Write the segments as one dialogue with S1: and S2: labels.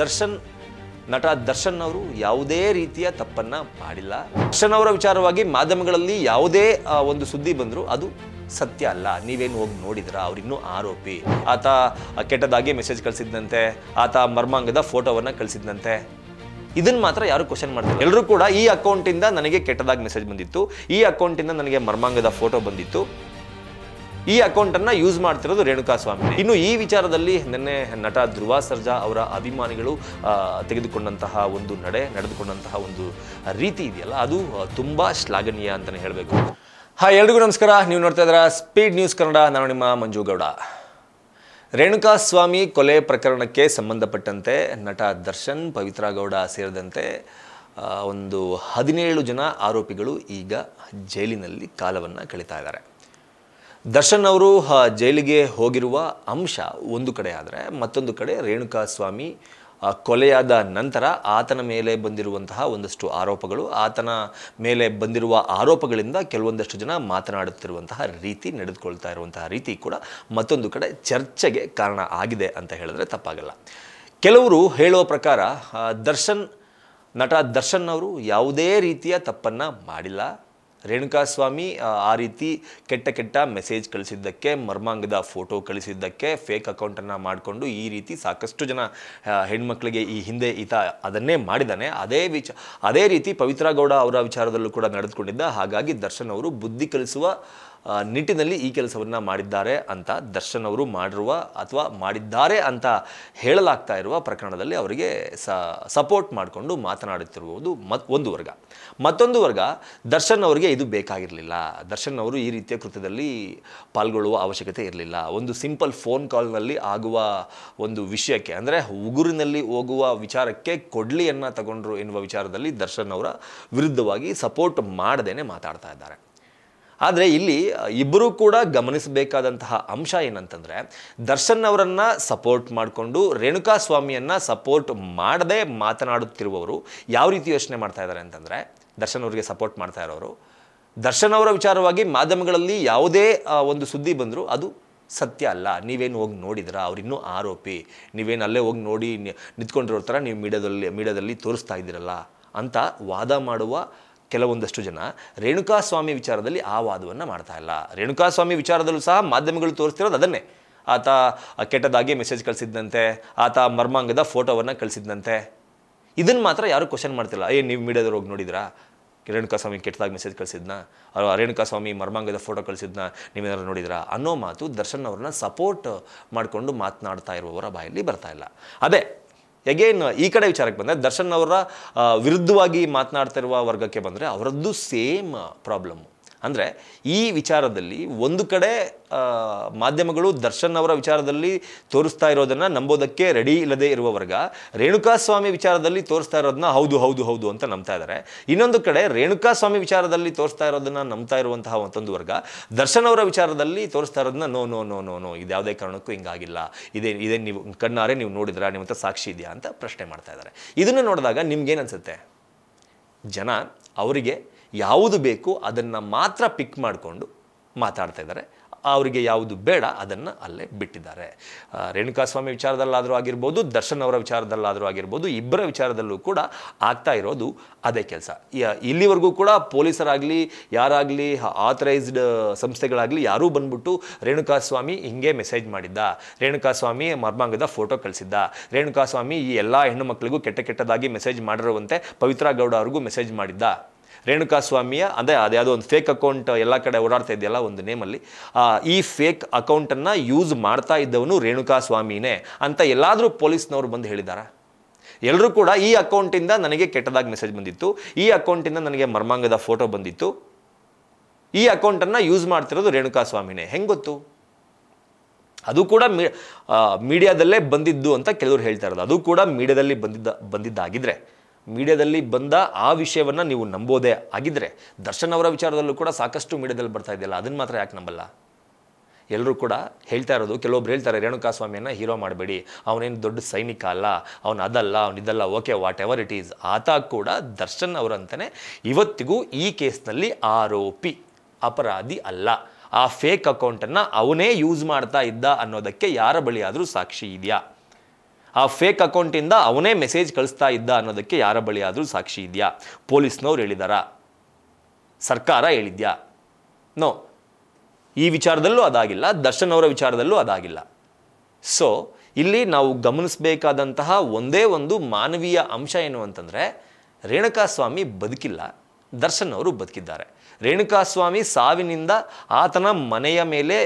S1: ದರ್ಶನ್ ನಟ ದರ್ಶನ್ ಅವರು ಯಾವುದೇ ರೀತಿಯ ತಪ್ಪನ್ನು ಮಾಡಿಲ್ಲ ದರ್ಶನ್ ಅವರ ವಿಚಾರವಾಗಿ ಮಾಧ್ಯಮಗಳಲ್ಲಿ ಯಾವುದೇ ಒಂದು ಸುದ್ದಿ ಬಂದರೂ ಅದು ಸತ್ಯ ಅಲ್ಲ ನೀವೇನು ಹೋಗಿ ನೋಡಿದ್ರ ಅವರಿನ್ನೂ ಆರೋಪಿ ಆತ ಕೆಟ್ಟದಾಗಿ ಮೆಸೇಜ್ ಕಳಿಸಿದ್ದಂತೆ ಆತ ಮರ್ಮಾಂಗದ ಫೋಟೋವನ್ನು ಕಳಿಸಿದ್ದಂತೆ ಇದನ್ನು ಮಾತ್ರ ಯಾರು ಕ್ವಶನ್ ಮಾಡ್ತಾರೆ ಎಲ್ಲರೂ ಕೂಡ ಈ ಅಕೌಂಟಿಂದ ನನಗೆ ಕೆಟ್ಟದಾಗಿ ಮೆಸೇಜ್ ಬಂದಿತ್ತು ಈ ಅಕೌಂಟಿಂದ ನನಗೆ ಮರ್ಮಾಂಗದ ಫೋಟೋ ಬಂದಿತ್ತು ಈ ಅಕೌಂಟ್ ಅನ್ನ ಯೂಸ್ ಮಾಡ್ತಿರೋದು ರೇಣುಕಾ ಸ್ವಾಮಿ ಇನ್ನು ಈ ವಿಚಾರದಲ್ಲಿ ನಿನ್ನೆ ನಟ ಧ್ರುವ ಸರ್ಜಾ ಅವರ ಅಭಿಮಾನಿಗಳು ತೆಗೆದುಕೊಂಡಂತಹ ಒಂದು ನಡೆ ನಡೆದುಕೊಂಡಂತಹ ಒಂದು ರೀತಿ ಇದೆಯಲ್ಲ ಅದು ತುಂಬಾ ಶ್ಲಾಘನೀಯ ಅಂತಲೇ ಹೇಳಬೇಕು ಹಾ ಎಲ್ರಿಗೂ ನಮಸ್ಕಾರ ನೀವು ನೋಡ್ತಾ ಇದ್ರ ಸ್ಪೀಡ್ ನ್ಯೂಸ್ ಕನ್ನಡ ನಾನು ನಿಮ್ಮ ಮಂಜುಗೌಡ ರೇಣುಕಾ ಸ್ವಾಮಿ ಕೊಲೆ ಪ್ರಕರಣಕ್ಕೆ ಸಂಬಂಧಪಟ್ಟಂತೆ ನಟ ದರ್ಶನ್ ಪವಿತ್ರ ಗೌಡ ಸೇರಿದಂತೆ ಒಂದು ಹದಿನೇಳು ಜನ ಆರೋಪಿಗಳು ಈಗ ಜೈಲಿನಲ್ಲಿ ಕಾಲವನ್ನು ಕಳೀತಾ ಇದ್ದಾರೆ ದರ್ಶನ್ ಅವರು ಜೈಲಿಗೆ ಹೋಗಿರುವ ಅಂಶ ಒಂದು ಕಡೆ ಆದರೆ ಮತ್ತೊಂದು ಕಡೆ ರೇಣುಕಾ ಸ್ವಾಮಿ ಕೊಲೆಯಾದ ನಂತರ ಆತನ ಮೇಲೆ ಬಂದಿರುವಂತಹ ಒಂದಷ್ಟು ಆರೋಪಗಳು ಆತನ ಮೇಲೆ ಬಂದಿರುವ ಆರೋಪಗಳಿಂದ ಕೆಲವೊಂದಷ್ಟು ಜನ ಮಾತನಾಡುತ್ತಿರುವಂತಹ ರೀತಿ ನಡೆದುಕೊಳ್ತಾ ಇರುವಂತಹ ರೀತಿ ಕೂಡ ಮತ್ತೊಂದು ಕಡೆ ಚರ್ಚೆಗೆ ಕಾರಣ ಆಗಿದೆ ಅಂತ ಹೇಳಿದ್ರೆ ತಪ್ಪಾಗಲ್ಲ ಕೆಲವರು ಹೇಳುವ ಪ್ರಕಾರ ದರ್ಶನ್ ನಟ ದರ್ಶನ್ ಅವರು ಯಾವುದೇ ರೀತಿಯ ತಪ್ಪನ್ನು ಮಾಡಿಲ್ಲ ರೇಣುಕಾಸ್ವಾಮಿ ಆ ರೀತಿ ಕೆಟ್ಟ ಕೆಟ್ಟ ಮೆಸೇಜ್ ಕಳಿಸಿದ್ದಕ್ಕೆ ಮರ್ಮಾಂಗದ ಫೋಟೋ ಕಳಿಸಿದ್ದಕ್ಕೆ ಫೇಕ್ ಅಕೌಂಟನ್ನು ಮಾಡಿಕೊಂಡು ಈ ರೀತಿ ಸಾಕಷ್ಟು ಜನ ಹೆಣ್ಮಕ್ಳಿಗೆ ಈ ಹಿಂದೆ ಈತ ಅದನ್ನೇ ಮಾಡಿದ್ದಾನೆ ಅದೇ ವಿಚ ಅದೇ ರೀತಿ ಪವಿತ್ರ ಗೌಡ ಅವರ ವಿಚಾರದಲ್ಲೂ ಕೂಡ ನಡೆದುಕೊಂಡಿದ್ದ ಹಾಗಾಗಿ ದರ್ಶನ್ ಅವರು ಬುದ್ಧಿ ಕಲಿಸುವ ನಿಟ್ಟಿನಲ್ಲಿ ಈ ಕೆಲಸವನ್ನು ಮಾಡಿದ್ದಾರೆ ಅಂತ ದರ್ಶನ್ ಅವರು ಮಾಡಿರುವ ಅಥವಾ ಮಾಡಿದ್ದಾರೆ ಅಂತ ಹೇಳಲಾಗ್ತಾ ಇರುವ ಪ್ರಕರಣದಲ್ಲಿ ಅವರಿಗೆ ಸಪೋರ್ಟ್ ಮಾಡಿಕೊಂಡು ಮಾತನಾಡುತ್ತಿರುವುದು ಮತ್ ಒಂದು ವರ್ಗ ಮತ್ತೊಂದು ವರ್ಗ ದರ್ಶನ್ ಅವರಿಗೆ ಇದು ಬೇಕಾಗಿರಲಿಲ್ಲ ದರ್ಶನ್ ಅವರು ಈ ರೀತಿಯ ಕೃತ್ಯದಲ್ಲಿ ಪಾಲ್ಗೊಳ್ಳುವ ಅವಶ್ಯಕತೆ ಇರಲಿಲ್ಲ ಒಂದು ಸಿಂಪಲ್ ಫೋನ್ ಕಾಲ್ನಲ್ಲಿ ಆಗುವ ಒಂದು ವಿಷಯಕ್ಕೆ ಅಂದರೆ ಉಗುರಿನಲ್ಲಿ ಹೋಗುವ ವಿಚಾರಕ್ಕೆ ಕೊಡ್ಲಿಯನ್ನು ತಗೊಂಡ್ರು ಎನ್ನುವ ವಿಚಾರದಲ್ಲಿ ದರ್ಶನ್ ಅವರ ವಿರುದ್ಧವಾಗಿ ಸಪೋರ್ಟ್ ಮಾಡದೇನೆ ಮಾತಾಡ್ತಾ ಇದ್ದಾರೆ ಆದರೆ ಇಲ್ಲಿ ಇಬ್ಬರೂ ಕೂಡ ಗಮನಿಸಬೇಕಾದಂತಹ ಅಂಶ ಏನಂತಂದರೆ ದರ್ಶನ್ ಅವರನ್ನು ಸಪೋರ್ಟ್ ಮಾಡಿಕೊಂಡು ರೇಣುಕಾ ಸ್ವಾಮಿಯನ್ನು ಸಪೋರ್ಟ್ ಮಾಡದೆ ಮಾತನಾಡುತ್ತಿರುವವರು ಯಾವ ರೀತಿ ಯೋಚನೆ ಮಾಡ್ತಾ ಇದ್ದಾರೆ ಅಂತಂದರೆ ದರ್ಶನ್ ಅವರಿಗೆ ಸಪೋರ್ಟ್ ಮಾಡ್ತಾ ಇರೋರು ದರ್ಶನ್ ಅವರ ವಿಚಾರವಾಗಿ ಮಾಧ್ಯಮಗಳಲ್ಲಿ ಯಾವುದೇ ಒಂದು ಸುದ್ದಿ ಬಂದರೂ ಅದು ಸತ್ಯ ಅಲ್ಲ ನೀವೇನು ಹೋಗಿ ನೋಡಿದ್ರ ಅವರಿನ್ನೂ ಆರೋಪಿ ನೀವೇನು ಅಲ್ಲೇ ಹೋಗಿ ನೋಡಿ ನಿಂತ್ಕೊಂಡಿರೋ ಥರ ನೀವು ಮೀಡಿಯಾದಲ್ಲಿ ಮೀಡಿಯಾದಲ್ಲಿ ತೋರಿಸ್ತಾ ಇದ್ದೀರಲ್ಲ ಅಂತ ವಾದ ಮಾಡುವ ಕೆಲವೊಂದಷ್ಟು ಜನ ರೇಣುಕಾಸ್ವಾಮಿ ವಿಚಾರದಲ್ಲಿ ಆ ವಾದವನ್ನು ಮಾಡ್ತಾ ಇಲ್ಲ ರೇಣುಕಾಸ್ವಾಮಿ ವಿಚಾರದಲ್ಲೂ ಸಹ ಮಾಧ್ಯಮಗಳು ತೋರಿಸ್ತಿರೋದು ಅದನ್ನೇ ಆತ ಕೆಟ್ಟದಾಗಿ ಮೆಸೇಜ್ ಕಳಿಸಿದ್ದಂತೆ ಆತ ಮರ್ಮಾಂಗದ ಫೋಟೋವನ್ನು ಕಳಿಸಿದ್ದಂತೆ ಇದನ್ನು ಮಾತ್ರ ಯಾರೂ ಕ್ವಶನ್ ಮಾಡ್ತಿಲ್ಲ ಏ ನೀವು ಮೀಡಿಯಾದಲ್ಲಿ ಹೋಗಿ ನೋಡಿದ್ರಾ ರೇಣುಕಾಸ್ವಾಮಿ ಕೆಟ್ಟದಾಗಿ ಮೆಸೇಜ್ ಕಳಿಸಿದ್ನ ರೇಣುಕಾಸ್ವಾಮಿ ಮರ್ಮಾಂಗದ ಫೋಟೋ ಕಳಿಸಿದ್ನ ನೀವೇನಾದ್ರು ನೋಡಿದ್ರಾ ಅನ್ನೋ ಮಾತು ದರ್ಶನ್ ಅವ್ರನ್ನ ಸಪೋರ್ಟ್ ಮಾಡಿಕೊಂಡು ಮಾತನಾಡ್ತಾ ಇರುವವರ ಬಾಯಲ್ಲಿ ಬರ್ತಾ ಇಲ್ಲ ಅದೇ ಎಗೇನ್ ಈ ಕಡೆ ವಿಚಾರಕ್ಕೆ ಬಂದರೆ ದರ್ಶನ್ ಅವರ ವಿರುದ್ಧವಾಗಿ ಮಾತನಾಡ್ತಿರುವ ವರ್ಗಕ್ಕೆ ಬಂದರೆ ಅವರದ್ದು ಸೇಮ್ ಪ್ರಾಬ್ಲಮ್ಮು ಅಂದರೆ ಈ ವಿಚಾರದಲ್ಲಿ ಒಂದು ಕಡೆ ಮಾಧ್ಯಮಗಳು ದರ್ಶನ್ ಅವರ ವಿಚಾರದಲ್ಲಿ ತೋರಿಸ್ತಾ ಇರೋದನ್ನು ನಂಬೋದಕ್ಕೆ ರೆಡಿ ಇಲ್ಲದೆ ಇರುವ ವರ್ಗ ರೇಣುಕಾಸ್ವಾಮಿ ವಿಚಾರದಲ್ಲಿ ತೋರಿಸ್ತಾ ಇರೋದನ್ನ ಹೌದು ಹೌದು ಹೌದು ಅಂತ ನಂಬ್ತಾ ಇದ್ದಾರೆ ಇನ್ನೊಂದು ಕಡೆ ರೇಣುಕಾಸ್ವಾಮಿ ವಿಚಾರದಲ್ಲಿ ತೋರಿಸ್ತಾ ಇರೋದನ್ನು ನಂಬ್ತಾ ಇರುವಂತಹ ಮತ್ತೊಂದು ವರ್ಗ ದರ್ಶನ್ ಅವರ ವಿಚಾರದಲ್ಲಿ ತೋರಿಸ್ತಾ ಇರೋದನ್ನ no no no no no ಇದು ಯಾವುದೇ ಕಾರಣಕ್ಕೂ ಹಿಂಗಾಗಿಲ್ಲ ಇದೇ ಇದೇ ನೀವು ಕಣ್ಣಾರೆ ನೀವು ನೋಡಿದ್ರಾ ನಿಮ್ಮ ಸಾಕ್ಷಿ ಇದೆಯಾ ಅಂತ ಪ್ರಶ್ನೆ ಮಾಡ್ತಾ ಇದ್ದಾರೆ ಇದನ್ನು ನೋಡಿದಾಗ ನಿಮ್ಗೇನು ಅನಿಸುತ್ತೆ ಜನ ಅವರಿಗೆ ಯಾವುದು ಬೇಕು ಅದನ್ನು ಮಾತ್ರ ಪಿಕ್ ಮಾಡಿಕೊಂಡು ಮಾತಾಡ್ತಾ ಇದ್ದಾರೆ ಅವರಿಗೆ ಯಾವುದು ಬೇಡ ಅದನ್ನು ಅಲ್ಲೇ ಬಿಟ್ಟಿದ್ದಾರೆ ರೇಣುಕಾಸ್ವಾಮಿ ವಿಚಾರದಲ್ಲಾದರೂ ಆಗಿರ್ಬೋದು ದರ್ಶನ್ ಅವರ ವಿಚಾರದಲ್ಲಾದರೂ ಆಗಿರ್ಬೋದು ಇಬ್ಬರ ವಿಚಾರದಲ್ಲೂ ಕೂಡ ಆಗ್ತಾ ಇರೋದು ಅದೇ ಕೆಲಸ ಇಲ್ಲಿವರೆಗೂ ಕೂಡ ಪೊಲೀಸರಾಗಲಿ ಯಾರಾಗಲಿ ಆಥರೈಸ್ಡ್ ಸಂಸ್ಥೆಗಳಾಗಲಿ ಯಾರೂ ಬಂದ್ಬಿಟ್ಟು ರೇಣುಕಾಸ್ವಾಮಿ ಹಿಂಗೆ ಮೆಸೇಜ್ ಮಾಡಿದ್ದ ರೇಣುಕಾಸ್ವಾಮಿ ಮರ್ಮಾಂಗದ ಫೋಟೋ ಕಳಿಸಿದ್ದ ರೇಣುಕಾಸ್ವಾಮಿ ಈ ಎಲ್ಲ ಹೆಣ್ಣು ಮಕ್ಕಳಿಗೂ ಕೆಟ್ಟ ಕೆಟ್ಟದಾಗಿ ಮೆಸೇಜ್ ಮಾಡಿರುವಂತೆ ಪವಿತ್ರ ಗೌಡ ಅವ್ರಿಗೂ ಮೆಸೇಜ್ ಮಾಡಿದ್ದ ರೇಣುಕಾಸ್ವಾಮಿಯ ಅದೇ ಯಾವುದೋ ಒಂದು ಫೇಕ್ ಅಕೌಂಟ್ ಎಲ್ಲ ಕಡೆ ಓಡಾಡ್ತಾ ಇದೆಯಲ್ಲ ಒಂದು ನೇಮಲ್ಲಿ ಈ ಫೇಕ್ ಅಕೌಂಟನ್ನು ಯೂಸ್ ಮಾಡ್ತಾ ಇದ್ದವನು ರೇಣುಕಾಸ್ವಾಮಿನೇ ಅಂತ ಎಲ್ಲಾದರೂ ಪೊಲೀಸ್ನವರು ಬಂದು ಹೇಳಿದ್ದಾರೆ ಎಲ್ಲರೂ ಕೂಡ ಈ ಅಕೌಂಟಿಂದ ನನಗೆ ಕೆಟ್ಟದಾಗಿ ಮೆಸೇಜ್ ಬಂದಿತ್ತು ಈ ಅಕೌಂಟಿಂದ ನನಗೆ ಮರ್ಮಾಂಗದ ಫೋಟೋ ಬಂದಿತ್ತು ಈ ಅಕೌಂಟನ್ನು ಯೂಸ್ ಮಾಡ್ತಿರೋದು ರೇಣುಕಾಸ್ವಾಮಿನೇ ಹೆಂಗೆ ಗೊತ್ತು ಅದು ಕೂಡ ಮೀಡಿಯಾದಲ್ಲೇ ಬಂದಿದ್ದು ಅಂತ ಕೆಲವರು ಹೇಳ್ತಾ ಇರೋದು ಅದು ಕೂಡ ಮೀಡಿಯಾದಲ್ಲಿ ಬಂದಿದ್ದ ಬಂದಿದ್ದಾಗಿದ್ದರೆ ಮೀಡಿಯಾದಲ್ಲಿ ಬಂದ ಆ ವಿಷಯವನ್ನು ನೀವು ನಂಬೋದೇ ಆಗಿದ್ದರೆ ದರ್ಶನ್ ಅವರ ವಿಚಾರದಲ್ಲೂ ಕೂಡ ಸಾಕಷ್ಟು ಮೀಡಿಯಾದಲ್ಲಿ ಬರ್ತಾ ಇದೆಯಲ್ಲ ಅದನ್ನು ಮಾತ್ರ ಯಾಕೆ ನಂಬಲ್ಲ ಎಲ್ಲರೂ ಕೂಡ ಹೇಳ್ತಾ ಇರೋದು ಕೆಲವೊಬ್ರು ಹೇಳ್ತಾರೆ ರೇಣುಕಾಸ್ವಾಮಿಯನ್ನು ಹೀರೋ ಮಾಡಬೇಡಿ ಅವನೇನು ದೊಡ್ಡ ಸೈನಿಕ ಅಲ್ಲ ಅವನು ಅದಲ್ಲ ಅವ್ನಿದಲ್ಲ okay whatever it is ಆತ ಕೂಡ ದರ್ಶನ್ ಅವರಂತಲೇ ಇವತ್ತಿಗೂ ಈ ಕೇಸ್ನಲ್ಲಿ ಆರೋಪಿ ಅಪರಾಧಿ ಅಲ್ಲ ಆ ಫೇಕ್ ಅಕೌಂಟನ್ನು ಅವನೇ ಯೂಸ್ ಮಾಡ್ತಾ ಇದ್ದ ಅನ್ನೋದಕ್ಕೆ ಯಾರ ಬಳಿಯಾದರೂ ಸಾಕ್ಷಿ ಇದೆಯಾ ಆ ಫೇಕ್ ಅಕೌಂಟಿಂದ ಅವನೇ ಮೆಸೇಜ್ ಕಳಿಸ್ತಾ ಇದ್ದ ಅನ್ನೋದಕ್ಕೆ ಯಾರ ಬಳಿ ಆದರೂ ಸಾಕ್ಷಿ ಇದೆಯಾ ಪೊಲೀಸ್ನವ್ರು ಹೇಳಿದಾರ ಸರ್ಕಾರ ಹೇಳಿದ್ಯಾ ನೋ ಈ ವಿಚಾರದಲ್ಲೂ ಅದಾಗಿಲ್ಲ ದರ್ಶನ್ ಅವರ ವಿಚಾರದಲ್ಲೂ ಅದಾಗಿಲ್ಲ ಸೊ ಇಲ್ಲಿ ನಾವು ಗಮನಿಸಬೇಕಾದಂತಹ ಒಂದೇ ಒಂದು ಮಾನವೀಯ ಅಂಶ ಏನು ಅಂತಂದರೆ ರೇಣುಕಾಸ್ವಾಮಿ ಬದುಕಿಲ್ಲ ದರ್ಶನ್ ಅವರು ಬದುಕಿದ್ದಾರೆ ರೇಣುಕಾಸ್ವಾಮಿ ಸಾವಿನಿಂದ ಆತನ ಮನೆಯ ಮೇಲೆ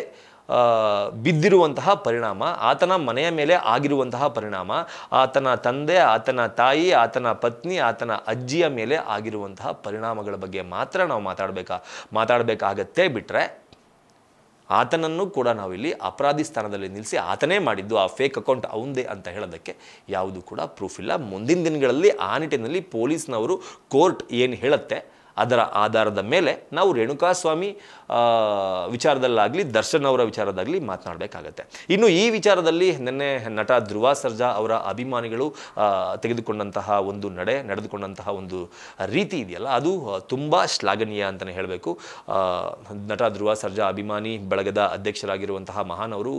S1: ಬಿದ್ದಿರುವಂತಹ ಪರಿಣಾಮ ಆತನ ಮನೆಯ ಮೇಲೆ ಆಗಿರುವಂತಹ ಪರಿಣಾಮ ಆತನ ತಂದೆ ಆತನ ತಾಯಿ ಆತನ ಪತ್ನಿ ಆತನ ಅಜ್ಜಿಯ ಮೇಲೆ ಆಗಿರುವಂತಹ ಪರಿಣಾಮಗಳ ಬಗ್ಗೆ ಮಾತ್ರ ನಾವು ಮಾತಾಡಬೇಕಾ ಮಾತಾಡಬೇಕಾಗತ್ತೆ ಬಿಟ್ಟರೆ ಆತನನ್ನು ಕೂಡ ನಾವಿಲ್ಲಿ ಅಪರಾಧಿ ಸ್ಥಾನದಲ್ಲಿ ನಿಲ್ಲಿಸಿ ಆತನೇ ಮಾಡಿದ್ದು ಆ ಫೇಕ್ ಅಕೌಂಟ್ ಅವಂದೇ ಅಂತ ಹೇಳೋದಕ್ಕೆ ಯಾವುದು ಕೂಡ ಪ್ರೂಫ್ ಇಲ್ಲ ಮುಂದಿನ ದಿನಗಳಲ್ಲಿ ಆ ನಿಟ್ಟಿನಲ್ಲಿ ಪೊಲೀಸ್ನವರು ಕೋರ್ಟ್ ಏನು ಹೇಳುತ್ತೆ ಅದರ ಆಧಾರದ ಮೇಲೆ ನಾವು ರೇಣುಕಾಸ್ವಾಮಿ ವಿಚಾರದಲ್ಲಾಗಲಿ ದರ್ಶನ್ ಅವರ ವಿಚಾರದಾಗಲಿ ಮಾತನಾಡಬೇಕಾಗತ್ತೆ ಇನ್ನು ಈ ವಿಚಾರದಲ್ಲಿ ನಿನ್ನೆ ನಟ ಧ್ರುವ ಸರ್ಜಾ ಅವರ ಅಭಿಮಾನಿಗಳು ತೆಗೆದುಕೊಂಡಂತಹ ಒಂದು ನಡೆ ನಡೆದುಕೊಂಡಂತಹ ಒಂದು ರೀತಿ ಇದೆಯಲ್ಲ ಅದು ತುಂಬ ಶ್ಲಾಘನೀಯ ಅಂತಲೇ ಹೇಳಬೇಕು ನಟ ಧ್ರುವ ಸರ್ಜಾ ಅಭಿಮಾನಿ ಬಳಗದ ಅಧ್ಯಕ್ಷರಾಗಿರುವಂತಹ ಮಹಾನ್ ಅವರು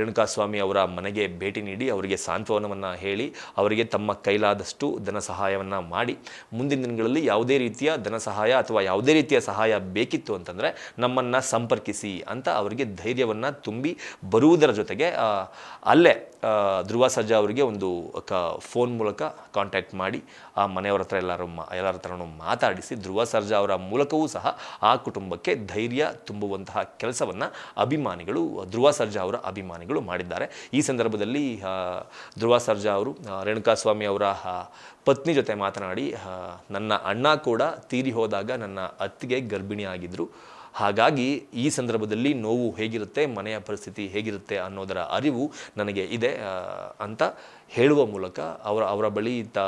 S1: ರೇಣುಕಾಸ್ವಾಮಿ ಅವರ ಮನೆಗೆ ಭೇಟಿ ನೀಡಿ ಅವರಿಗೆ ಸಾಂತ್ವನವನ್ನು ಹೇಳಿ ಅವರಿಗೆ ತಮ್ಮ ಕೈಲಾದಷ್ಟು ಧನ ಸಹಾಯವನ್ನು ಮಾಡಿ ಮುಂದಿನ ದಿನಗಳಲ್ಲಿ ಯಾವುದೇ ರೀತಿಯ ಧನ ಸಹಾಯ ಅಥವಾ ಯಾವುದೇ ರೀತಿಯ ಸಹಾಯ ಬೇಕಿತ್ತು ಅಂತಂದರೆ ನಮ್ಮನ್ನು ಸಂಪರ್ಕಿಸಿ ಅಂತ ಅವರಿಗೆ ಧೈರ್ಯವನ್ನು ತುಂಬಿ ಬರುವುದರ ಜೊತೆಗೆ ಅಲ್ಲೇ ಧ್ರುವ ಸರ್ಜಾ ಅವರಿಗೆ ಒಂದು ಕ ಫೋನ್ ಮೂಲಕ ಕಾಂಟ್ಯಾಕ್ಟ್ ಮಾಡಿ ಆ ಮನೆಯವರ ಹತ್ರ ಎಲ್ಲರೂ ಮಾ ಎಲ್ಲರ ಹತ್ರನೂ ಮಾತಾಡಿಸಿ ಧ್ರುವ ಸರ್ಜಾ ಅವರ ಮೂಲಕವೂ ಸಹ ಆ ಕುಟುಂಬಕ್ಕೆ ಧೈರ್ಯ ತುಂಬುವಂತಹ ಕೆಲಸವನ್ನು ಅಭಿಮಾನಿಗಳು ಧ್ರುವ ಸರ್ಜಾ ಅವರ ಅಭಿಮಾನಿಗಳು ಮಾಡಿದ್ದಾರೆ ಈ ಸಂದರ್ಭದಲ್ಲಿ ಧ್ರುವ ಸರ್ಜಾ ಅವರು ರೇಣುಕಾಸ್ವಾಮಿ ಅವರ ಪತ್ನಿ ಜೊತೆ ಮಾತನಾಡಿ ನನ್ನ ಅಣ್ಣ ಕೂಡ ತೀರಿ ಹೋದಾಗ ನನ್ನ ಅತ್ತಿಗೆ ಗರ್ಭಿಣಿ ಆಗಿದ್ದರು ಹಾಗಾಗಿ ಈ ಸಂದರ್ಭದಲ್ಲಿ ನೋವು ಹೇಗಿರುತ್ತೆ ಮನೆಯ ಪರಿಸ್ಥಿತಿ ಹೇಗಿರುತ್ತೆ ಅನ್ನೋದರ ಅರಿವು ನನಗೆ ಇದೆ ಅಂತ ಹೇಳುವ ಮೂಲಕ ಅವರ ಅವರ ಬಳಿ ತ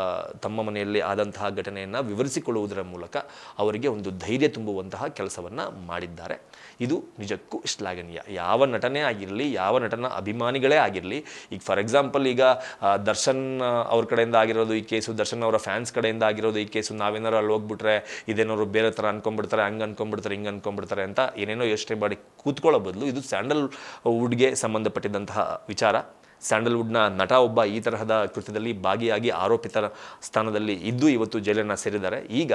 S1: ತಮ್ಮ ಮನೆಯಲ್ಲಿ ಆದಂತಹ ಘಟನೆಯನ್ನು ವಿವರಿಸಿಕೊಳ್ಳುವುದರ ಮೂಲಕ ಅವರಿಗೆ ಒಂದು ಧೈರ್ಯ ತುಂಬುವಂತಹ ಕೆಲಸವನ್ನು ಮಾಡಿದ್ದಾರೆ ಇದು ನಿಜಕ್ಕೂ ಶ್ಲಾಘನೀಯ ಯಾವ ನಟನೇ ಆಗಿರಲಿ ಯಾವ ನಟನ ಅಭಿಮಾನಿಗಳೇ ಆಗಿರಲಿ ಈಗ ಫಾರ್ ಎಕ್ಸಾಂಪಲ್ ಈಗ ದರ್ಶನ್ ಅವ್ರ ಕಡೆಯಿಂದ ಆಗಿರೋದು ಈ ಕೇಸು ದರ್ಶನ್ ಅವರ ಫ್ಯಾನ್ಸ್ ಕಡೆಯಿಂದ ಆಗಿರೋದು ಈ ಕೇಸು ನಾವೇನಾರು ಅಲ್ಲಿ ಹೋಗ್ಬಿಟ್ರೆ ಇದೇನಾದ್ರು ಬೇರೆ ಥರ ಅನ್ಕೊಂಡ್ಬಿಡ್ತಾರೆ ಹಂಗೆ ಅನ್ಕೊಂಡ್ಬಿಡ್ತಾರೆ ಹಿಂಗೆ ಅನ್ಕೊಂಡ್ಬಿಡ್ತಾರೆ ಅಂತ ಏನೇನೋ ಯೋಚನೆ ಮಾಡಿ ಕೂತ್ಕೊಳ್ಳೋ ಬದಲು ಇದು ಸ್ಯಾಂಡಲ್ ವುಡ್ಗೆ ಸಂಬಂಧಪಟ್ಟಿದ್ದಂತಹ ವಿಚಾರ ಸ್ಯಾಂಡಲ್ವುಡ್ನ ನಟ ಒಬ್ಬ ಈ ತರಹದ ಕೃತ್ಯದಲ್ಲಿ ಭಾಗಿಯಾಗಿ ಆರೋಪಿತರ ಸ್ಥಾನದಲ್ಲಿ ಇದ್ದು ಇವತ್ತು ಜೈಲನ್ನು ಸೇರಿದ್ದಾರೆ ಈಗ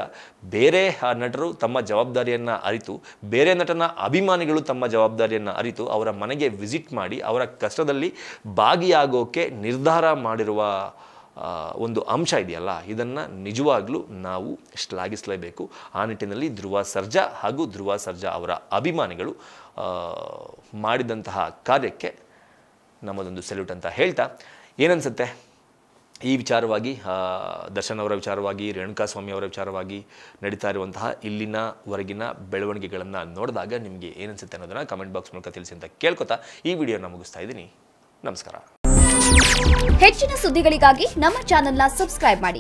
S1: ಬೇರೆ ನಟರು ತಮ್ಮ ಜವಾಬ್ದಾರಿಯನ್ನು ಅರಿತು ಬೇರೆ ನಟನ ಅಭಿಮಾನಿಗಳು ತಮ್ಮ ಜವಾಬ್ದಾರಿಯನ್ನು ಅರಿತು ಅವರ ಮನೆಗೆ ವಿಸಿಟ್ ಮಾಡಿ ಅವರ ಕಷ್ಟದಲ್ಲಿ ಭಾಗಿಯಾಗೋಕ್ಕೆ ನಿರ್ಧಾರ ಮಾಡಿರುವ ಒಂದು ಅಂಶ ಇದೆಯಲ್ಲ ಇದನ್ನು ನಿಜವಾಗ್ಲೂ ನಾವು ಶ್ಲಾಘಿಸಲೇಬೇಕು ಆ ನಿಟ್ಟಿನಲ್ಲಿ ಧ್ರುವ ಸರ್ಜಾ ಹಾಗೂ ಧ್ರುವ ಸರ್ಜಾ ಅವರ ಅಭಿಮಾನಿಗಳು ಮಾಡಿದಂತಹ ಕಾರ್ಯಕ್ಕೆ ನಮ್ಮದೊಂದು ಸೆಲ್ಯೂಟ್ ಅಂತ ಹೇಳ್ತಾ ಏನನ್ಸುತ್ತೆ ಈ ವಿಚಾರವಾಗಿ ದರ್ಶನ್ ಅವರ ವಿಚಾರವಾಗಿ ರೇಣುಕಾ ಸ್ವಾಮಿ ಅವರ ವಿಚಾರವಾಗಿ ನಡೀತಾ ಇರುವಂತಹ ಇಲ್ಲಿನ ಹೊರಗಿನ ಬೆಳವಣಿಗೆಗಳನ್ನು ನೋಡಿದಾಗ ನಿಮಗೆ ಏನನ್ಸುತ್ತೆ ಅನ್ನೋದನ್ನು ಕಮೆಂಟ್ ಬಾಕ್ಸ್ ಮೂಲಕ ತಿಳಿಸಿ ಅಂತ ಕೇಳ್ಕೊತಾ ಈ ವಿಡಿಯೋನ ಮುಗಿಸ್ತಾ ಇದ್ದೀನಿ ನಮಸ್ಕಾರ ಹೆಚ್ಚಿನ ಸುದ್ದಿಗಳಿಗಾಗಿ ನಮ್ಮ ಚಾನೆಲ್ನ ಸಬ್ಸ್ಕ್ರೈಬ್ ಮಾಡಿ